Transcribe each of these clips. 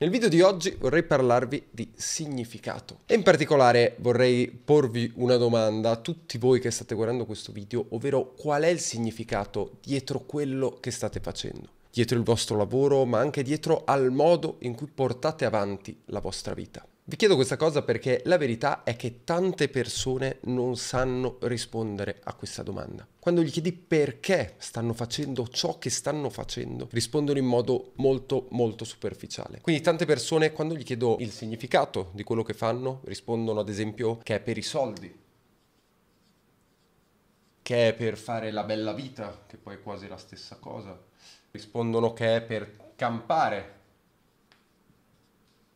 Nel video di oggi vorrei parlarvi di significato e in particolare vorrei porvi una domanda a tutti voi che state guardando questo video, ovvero qual è il significato dietro quello che state facendo, dietro il vostro lavoro, ma anche dietro al modo in cui portate avanti la vostra vita. Vi chiedo questa cosa perché la verità è che tante persone non sanno rispondere a questa domanda. Quando gli chiedi perché stanno facendo ciò che stanno facendo, rispondono in modo molto molto superficiale. Quindi tante persone quando gli chiedo il significato di quello che fanno, rispondono ad esempio che è per i soldi, che è per fare la bella vita, che poi è quasi la stessa cosa. Rispondono che è per campare,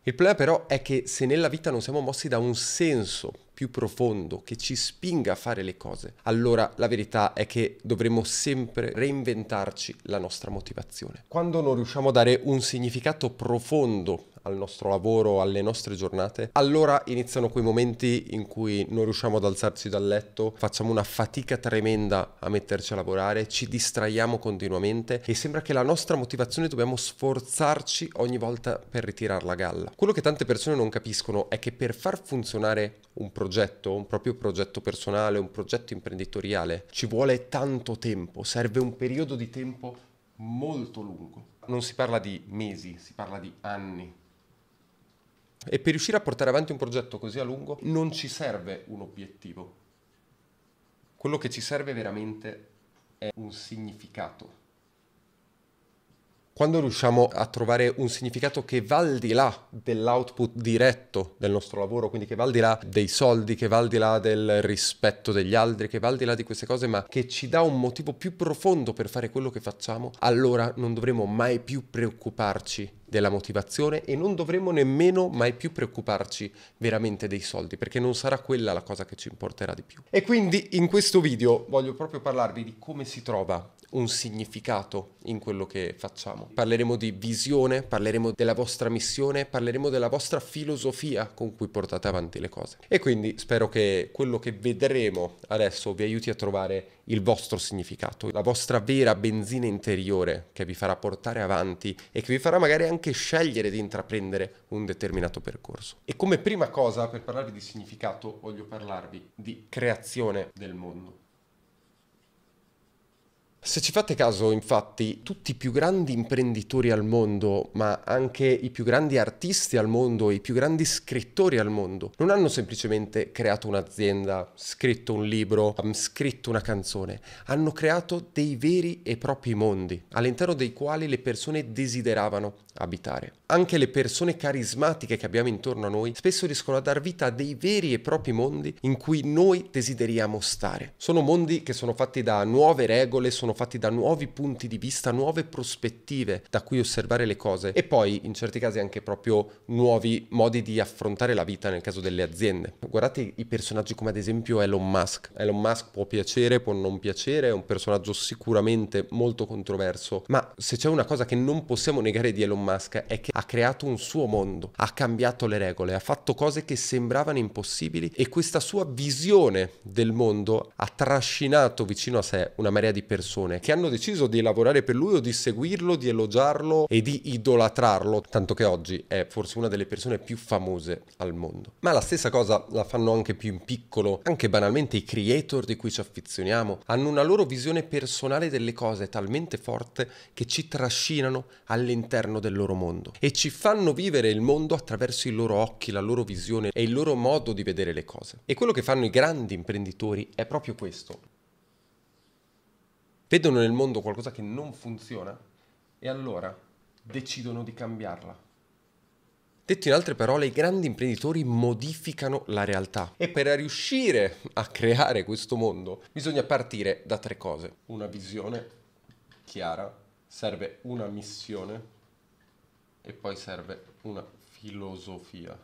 il problema però è che se nella vita non siamo mossi da un senso più profondo che ci spinga a fare le cose, allora la verità è che dovremo sempre reinventarci la nostra motivazione. Quando non riusciamo a dare un significato profondo al nostro lavoro, alle nostre giornate, allora iniziano quei momenti in cui non riusciamo ad alzarci dal letto, facciamo una fatica tremenda a metterci a lavorare, ci distraiamo continuamente e sembra che la nostra motivazione dobbiamo sforzarci ogni volta per ritirare la galla. Quello che tante persone non capiscono è che per far funzionare un progetto, un proprio progetto personale, un progetto imprenditoriale, ci vuole tanto tempo, serve un periodo di tempo molto lungo. Non si parla di mesi, si parla di anni e per riuscire a portare avanti un progetto così a lungo non ci serve un obiettivo. Quello che ci serve veramente è un significato quando riusciamo a trovare un significato che va al di là dell'output diretto del nostro lavoro, quindi che va al di là dei soldi, che va al di là del rispetto degli altri, che va al di là di queste cose, ma che ci dà un motivo più profondo per fare quello che facciamo, allora non dovremo mai più preoccuparci della motivazione e non dovremo nemmeno mai più preoccuparci veramente dei soldi, perché non sarà quella la cosa che ci importerà di più. E quindi in questo video voglio proprio parlarvi di come si trova un significato in quello che facciamo. Parleremo di visione, parleremo della vostra missione, parleremo della vostra filosofia con cui portate avanti le cose. E quindi spero che quello che vedremo adesso vi aiuti a trovare il vostro significato, la vostra vera benzina interiore che vi farà portare avanti e che vi farà magari anche scegliere di intraprendere un determinato percorso. E come prima cosa, per parlarvi di significato, voglio parlarvi di creazione del mondo. Se ci fate caso, infatti, tutti i più grandi imprenditori al mondo, ma anche i più grandi artisti al mondo, i più grandi scrittori al mondo, non hanno semplicemente creato un'azienda, scritto un libro, ehm, scritto una canzone, hanno creato dei veri e propri mondi, all'interno dei quali le persone desideravano abitare. Anche le persone carismatiche che abbiamo intorno a noi spesso riescono a dar vita a dei veri e propri mondi in cui noi desideriamo stare. Sono mondi che sono fatti da nuove regole, sono fatti fatti da nuovi punti di vista, nuove prospettive da cui osservare le cose e poi in certi casi anche proprio nuovi modi di affrontare la vita nel caso delle aziende. Guardate i personaggi come ad esempio Elon Musk. Elon Musk può piacere, può non piacere, è un personaggio sicuramente molto controverso, ma se c'è una cosa che non possiamo negare di Elon Musk è che ha creato un suo mondo, ha cambiato le regole, ha fatto cose che sembravano impossibili e questa sua visione del mondo ha trascinato vicino a sé una marea di persone persone che hanno deciso di lavorare per lui o di seguirlo, di elogiarlo e di idolatrarlo, tanto che oggi è forse una delle persone più famose al mondo. Ma la stessa cosa la fanno anche più in piccolo, anche banalmente i creator di cui ci affezioniamo, hanno una loro visione personale delle cose talmente forte che ci trascinano all'interno del loro mondo e ci fanno vivere il mondo attraverso i loro occhi, la loro visione e il loro modo di vedere le cose. E quello che fanno i grandi imprenditori è proprio questo, vedono nel mondo qualcosa che non funziona e allora decidono di cambiarla. Detto in altre parole, i grandi imprenditori modificano la realtà e per riuscire a creare questo mondo bisogna partire da tre cose. Una visione chiara, serve una missione e poi serve una filosofia.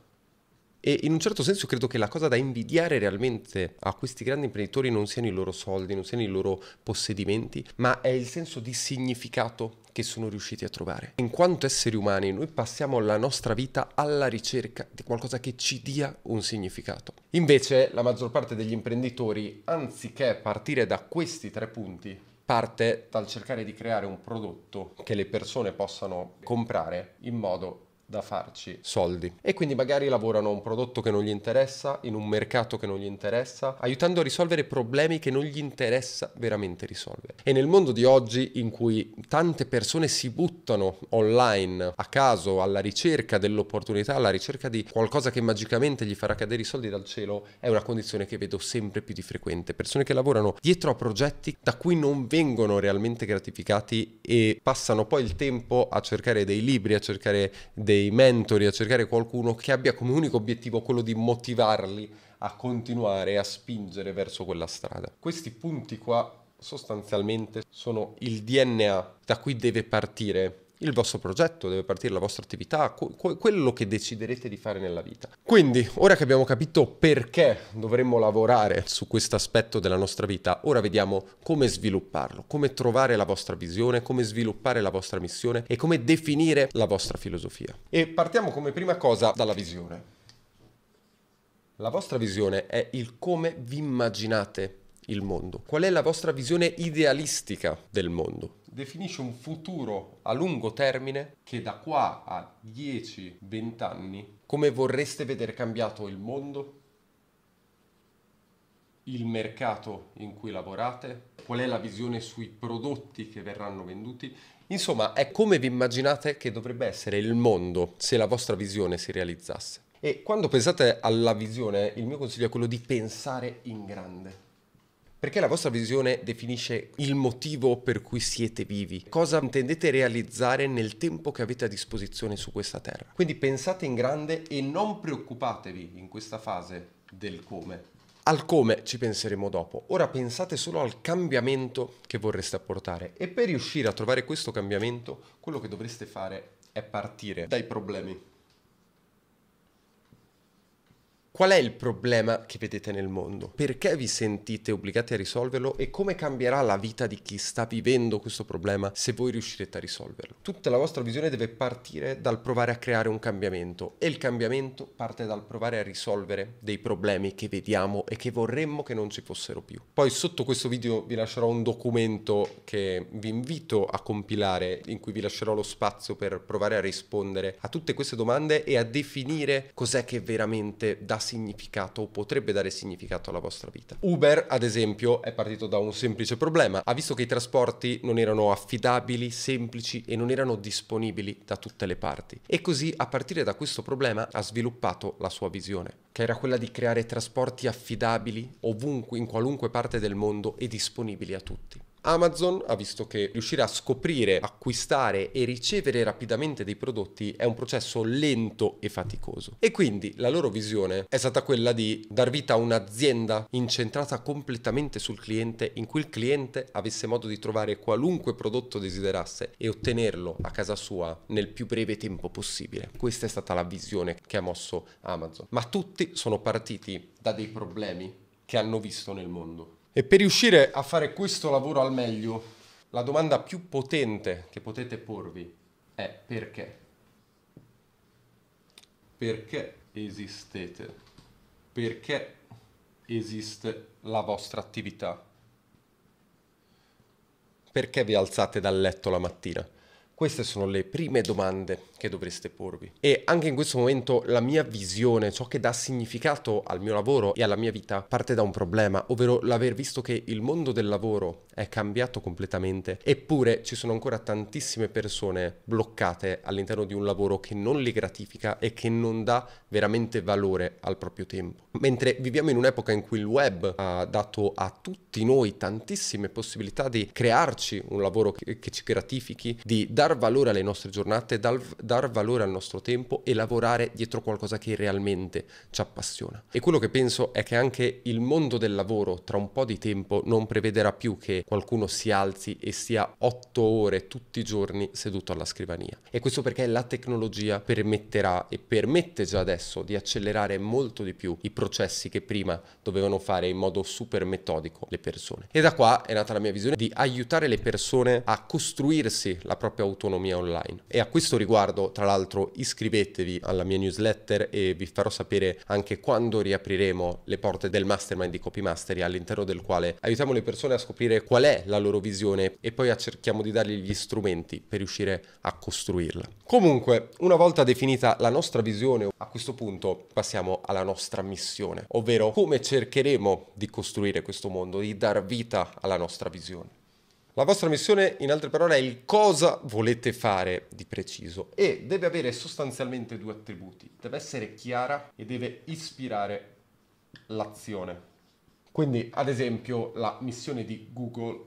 E in un certo senso credo che la cosa da invidiare realmente a questi grandi imprenditori non siano i loro soldi, non siano i loro possedimenti, ma è il senso di significato che sono riusciti a trovare. In quanto esseri umani noi passiamo la nostra vita alla ricerca di qualcosa che ci dia un significato. Invece la maggior parte degli imprenditori, anziché partire da questi tre punti, parte dal cercare di creare un prodotto che le persone possano comprare in modo da farci soldi e quindi magari lavorano a un prodotto che non gli interessa, in un mercato che non gli interessa, aiutando a risolvere problemi che non gli interessa veramente risolvere. E nel mondo di oggi in cui tante persone si buttano online a caso alla ricerca dell'opportunità, alla ricerca di qualcosa che magicamente gli farà cadere i soldi dal cielo, è una condizione che vedo sempre più di frequente. Persone che lavorano dietro a progetti da cui non vengono realmente gratificati e passano poi il tempo a cercare dei libri, a cercare dei dei mentori, a cercare qualcuno che abbia come unico obiettivo quello di motivarli a continuare a spingere verso quella strada. Questi punti qua sostanzialmente sono il DNA da cui deve partire il vostro progetto, deve partire la vostra attività, quello che deciderete di fare nella vita. Quindi, ora che abbiamo capito perché dovremmo lavorare su questo aspetto della nostra vita, ora vediamo come svilupparlo, come trovare la vostra visione, come sviluppare la vostra missione e come definire la vostra filosofia. E partiamo come prima cosa dalla visione. La vostra visione è il come vi immaginate il mondo. Qual è la vostra visione idealistica del mondo? definisce un futuro a lungo termine che da qua a 10-20 anni come vorreste vedere cambiato il mondo, il mercato in cui lavorate, qual è la visione sui prodotti che verranno venduti. Insomma, è come vi immaginate che dovrebbe essere il mondo se la vostra visione si realizzasse. E quando pensate alla visione, il mio consiglio è quello di pensare in grande perché la vostra visione definisce il motivo per cui siete vivi? Cosa intendete realizzare nel tempo che avete a disposizione su questa terra? Quindi pensate in grande e non preoccupatevi in questa fase del come. Al come ci penseremo dopo, ora pensate solo al cambiamento che vorreste apportare e per riuscire a trovare questo cambiamento quello che dovreste fare è partire dai problemi Qual è il problema che vedete nel mondo? Perché vi sentite obbligati a risolverlo e come cambierà la vita di chi sta vivendo questo problema se voi riuscirete a risolverlo? Tutta la vostra visione deve partire dal provare a creare un cambiamento e il cambiamento parte dal provare a risolvere dei problemi che vediamo e che vorremmo che non ci fossero più. Poi sotto questo video vi lascerò un documento che vi invito a compilare in cui vi lascerò lo spazio per provare a rispondere a tutte queste domande e a definire cos'è che veramente dà significato o potrebbe dare significato alla vostra vita. Uber, ad esempio, è partito da un semplice problema. Ha visto che i trasporti non erano affidabili, semplici e non erano disponibili da tutte le parti. E così, a partire da questo problema, ha sviluppato la sua visione, che era quella di creare trasporti affidabili ovunque, in qualunque parte del mondo e disponibili a tutti. Amazon ha visto che riuscire a scoprire, acquistare e ricevere rapidamente dei prodotti è un processo lento e faticoso. E quindi la loro visione è stata quella di dar vita a un'azienda incentrata completamente sul cliente, in cui il cliente avesse modo di trovare qualunque prodotto desiderasse e ottenerlo a casa sua nel più breve tempo possibile. Questa è stata la visione che ha mosso Amazon. Ma tutti sono partiti da dei problemi che hanno visto nel mondo e per riuscire a fare questo lavoro al meglio, la domanda più potente che potete porvi è perché? Perché esistete? Perché esiste la vostra attività? Perché vi alzate dal letto la mattina? Queste sono le prime domande che dovreste porvi. E anche in questo momento la mia visione, ciò che dà significato al mio lavoro e alla mia vita, parte da un problema, ovvero l'aver visto che il mondo del lavoro è cambiato completamente, eppure ci sono ancora tantissime persone bloccate all'interno di un lavoro che non li gratifica e che non dà veramente valore al proprio tempo. Mentre viviamo in un'epoca in cui il web ha dato a tutti noi tantissime possibilità di crearci un lavoro che, che ci gratifichi, di dare dar valore alle nostre giornate, dar, dar valore al nostro tempo e lavorare dietro qualcosa che realmente ci appassiona. E quello che penso è che anche il mondo del lavoro tra un po' di tempo non prevederà più che qualcuno si alzi e sia 8 ore tutti i giorni seduto alla scrivania. E questo perché la tecnologia permetterà e permette già adesso di accelerare molto di più i processi che prima dovevano fare in modo super metodico le persone. E da qua è nata la mia visione di aiutare le persone a costruirsi la propria autonomia autonomia online. E a questo riguardo, tra l'altro, iscrivetevi alla mia newsletter e vi farò sapere anche quando riapriremo le porte del mastermind di Copymastery all'interno del quale aiutiamo le persone a scoprire qual è la loro visione e poi cerchiamo di dargli gli strumenti per riuscire a costruirla. Comunque, una volta definita la nostra visione, a questo punto passiamo alla nostra missione, ovvero come cercheremo di costruire questo mondo, di dar vita alla nostra visione. La vostra missione, in altre parole, è il cosa volete fare di preciso e deve avere sostanzialmente due attributi. Deve essere chiara e deve ispirare l'azione. Quindi, ad esempio, la missione di Google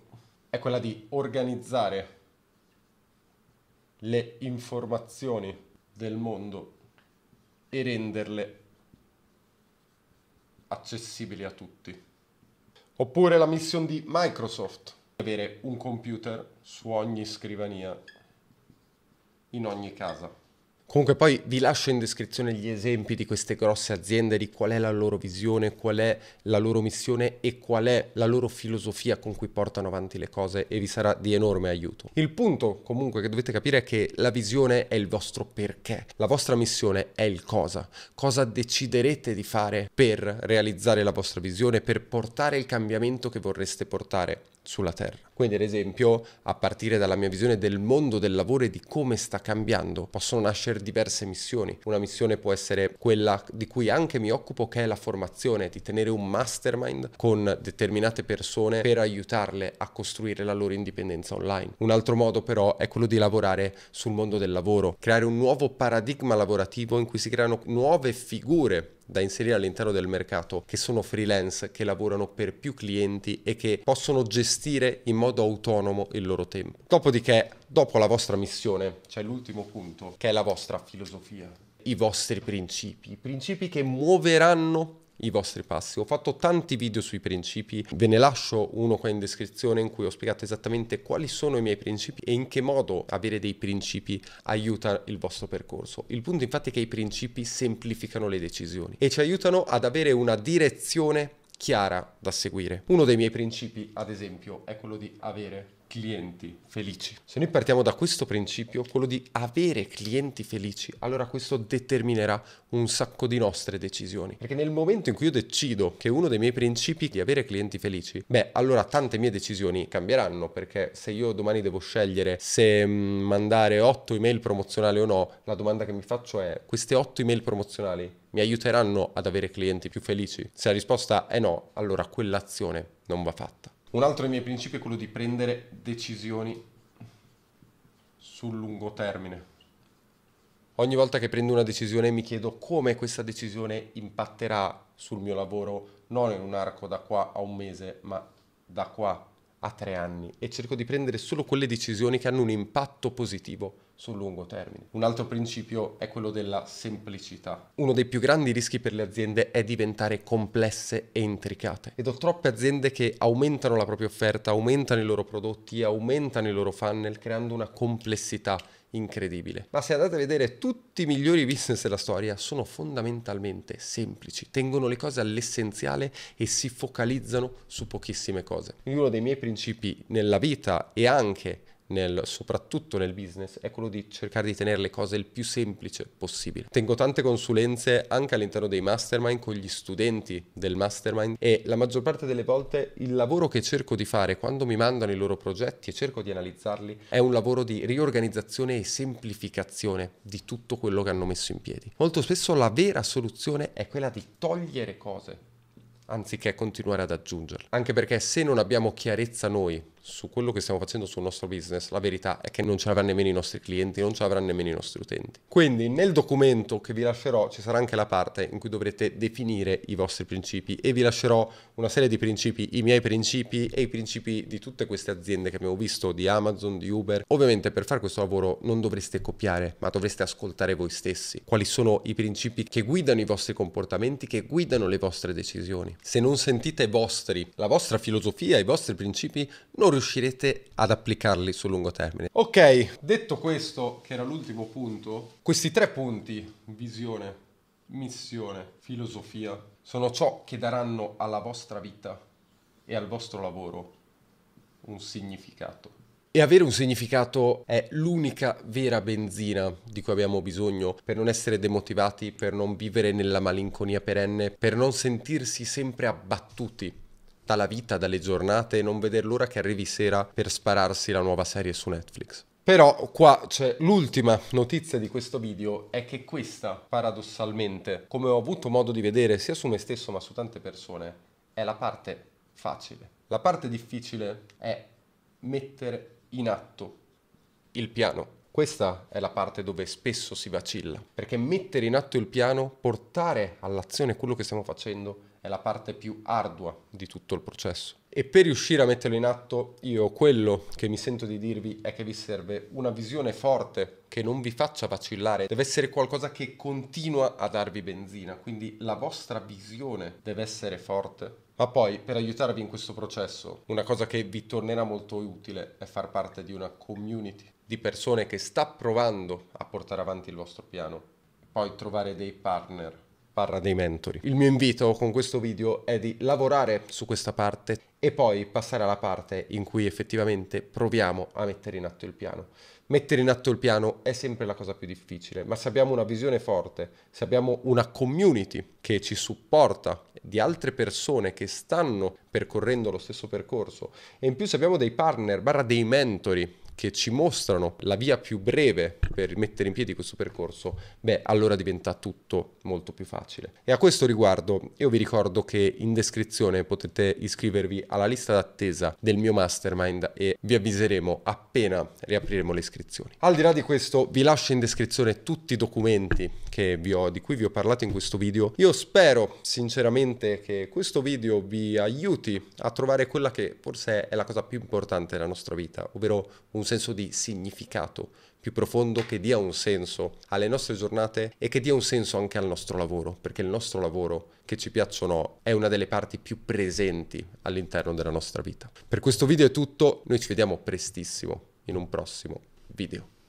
è quella di organizzare le informazioni del mondo e renderle accessibili a tutti. Oppure la missione di Microsoft avere un computer su ogni scrivania, in ogni casa. Comunque poi vi lascio in descrizione gli esempi di queste grosse aziende, di qual è la loro visione, qual è la loro missione e qual è la loro filosofia con cui portano avanti le cose e vi sarà di enorme aiuto. Il punto comunque che dovete capire è che la visione è il vostro perché, la vostra missione è il cosa, cosa deciderete di fare per realizzare la vostra visione, per portare il cambiamento che vorreste portare sulla Terra. Quindi ad esempio a partire dalla mia visione del mondo del lavoro e di come sta cambiando possono nascere diverse missioni. Una missione può essere quella di cui anche mi occupo che è la formazione, di tenere un mastermind con determinate persone per aiutarle a costruire la loro indipendenza online. Un altro modo però è quello di lavorare sul mondo del lavoro, creare un nuovo paradigma lavorativo in cui si creano nuove figure da inserire all'interno del mercato che sono freelance, che lavorano per più clienti e che possono gestire in modo autonomo il loro tempo. Dopodiché, dopo la vostra missione, c'è l'ultimo punto, che è la vostra filosofia, i vostri principi, i principi che muoveranno i vostri passi. Ho fatto tanti video sui principi, ve ne lascio uno qua in descrizione in cui ho spiegato esattamente quali sono i miei principi e in che modo avere dei principi aiuta il vostro percorso. Il punto infatti è che i principi semplificano le decisioni e ci aiutano ad avere una direzione chiara da seguire. Uno dei miei principi, ad esempio, è quello di avere clienti felici. Se noi partiamo da questo principio, quello di avere clienti felici, allora questo determinerà un sacco di nostre decisioni. Perché nel momento in cui io decido che uno dei miei principi è di avere clienti felici, beh, allora tante mie decisioni cambieranno, perché se io domani devo scegliere se mm, mandare 8 email promozionali o no, la domanda che mi faccio è queste 8 email promozionali mi aiuteranno ad avere clienti più felici? Se la risposta è no, allora quell'azione non va fatta. Un altro dei miei principi è quello di prendere decisioni sul lungo termine. Ogni volta che prendo una decisione mi chiedo come questa decisione impatterà sul mio lavoro, non in un arco da qua a un mese, ma da qua a tre anni e cerco di prendere solo quelle decisioni che hanno un impatto positivo sul lungo termine. Un altro principio è quello della semplicità. Uno dei più grandi rischi per le aziende è diventare complesse e intricate. Ed ho troppe aziende che aumentano la propria offerta, aumentano i loro prodotti, aumentano i loro funnel, creando una complessità incredibile. Ma se andate a vedere tutti i migliori business della storia sono fondamentalmente semplici, tengono le cose all'essenziale e si focalizzano su pochissime cose. Quindi uno dei miei principi nella vita e anche nel, soprattutto nel business, è quello di cercare di tenere le cose il più semplice possibile. Tengo tante consulenze anche all'interno dei mastermind con gli studenti del mastermind e la maggior parte delle volte il lavoro che cerco di fare quando mi mandano i loro progetti e cerco di analizzarli è un lavoro di riorganizzazione e semplificazione di tutto quello che hanno messo in piedi. Molto spesso la vera soluzione è quella di togliere cose anziché continuare ad aggiungerle. Anche perché se non abbiamo chiarezza noi su quello che stiamo facendo sul nostro business, la verità è che non ce l'avranno nemmeno i nostri clienti, non ce l'avranno nemmeno i nostri utenti. Quindi nel documento che vi lascerò ci sarà anche la parte in cui dovrete definire i vostri principi e vi lascerò una serie di principi, i miei principi e i principi di tutte queste aziende che abbiamo visto, di Amazon, di Uber. Ovviamente per fare questo lavoro non dovreste copiare, ma dovreste ascoltare voi stessi. Quali sono i principi che guidano i vostri comportamenti, che guidano le vostre decisioni? Se non sentite vostri, la vostra filosofia, i vostri principi, non riuscirete ad applicarli sul lungo termine. Ok, detto questo, che era l'ultimo punto, questi tre punti, visione, missione, filosofia, sono ciò che daranno alla vostra vita e al vostro lavoro un significato. E avere un significato è l'unica vera benzina di cui abbiamo bisogno per non essere demotivati, per non vivere nella malinconia perenne, per non sentirsi sempre abbattuti la vita, dalle giornate e non veder l'ora che arrivi sera per spararsi la nuova serie su Netflix. Però qua c'è l'ultima notizia di questo video è che questa, paradossalmente, come ho avuto modo di vedere sia su me stesso ma su tante persone, è la parte facile. La parte difficile è mettere in atto il piano. Questa è la parte dove spesso si vacilla, perché mettere in atto il piano, portare all'azione quello che stiamo facendo, è la parte più ardua di tutto il processo. E per riuscire a metterlo in atto, io quello che mi sento di dirvi è che vi serve una visione forte che non vi faccia vacillare, deve essere qualcosa che continua a darvi benzina, quindi la vostra visione deve essere forte. Ma poi, per aiutarvi in questo processo, una cosa che vi tornerà molto utile è far parte di una community di persone che sta provando a portare avanti il vostro piano, poi trovare dei partner barra dei mentori. Il mio invito con questo video è di lavorare su questa parte e poi passare alla parte in cui effettivamente proviamo a mettere in atto il piano. Mettere in atto il piano è sempre la cosa più difficile, ma se abbiamo una visione forte, se abbiamo una community che ci supporta di altre persone che stanno percorrendo lo stesso percorso e in più se abbiamo dei partner, barra dei mentori che ci mostrano la via più breve per mettere in piedi questo percorso, beh, allora diventa tutto molto più facile. E a questo riguardo io vi ricordo che in descrizione potete iscrivervi alla lista d'attesa del mio mastermind e vi avviseremo appena riapriremo le iscrizioni. Al di là di questo vi lascio in descrizione tutti i documenti ho, di cui vi ho parlato in questo video. Io spero sinceramente che questo video vi aiuti a trovare quella che forse è la cosa più importante della nostra vita, ovvero un senso di significato più profondo che dia un senso alle nostre giornate e che dia un senso anche al nostro lavoro, perché il nostro lavoro, che ci piacciono, è una delle parti più presenti all'interno della nostra vita. Per questo video è tutto, noi ci vediamo prestissimo in un prossimo video.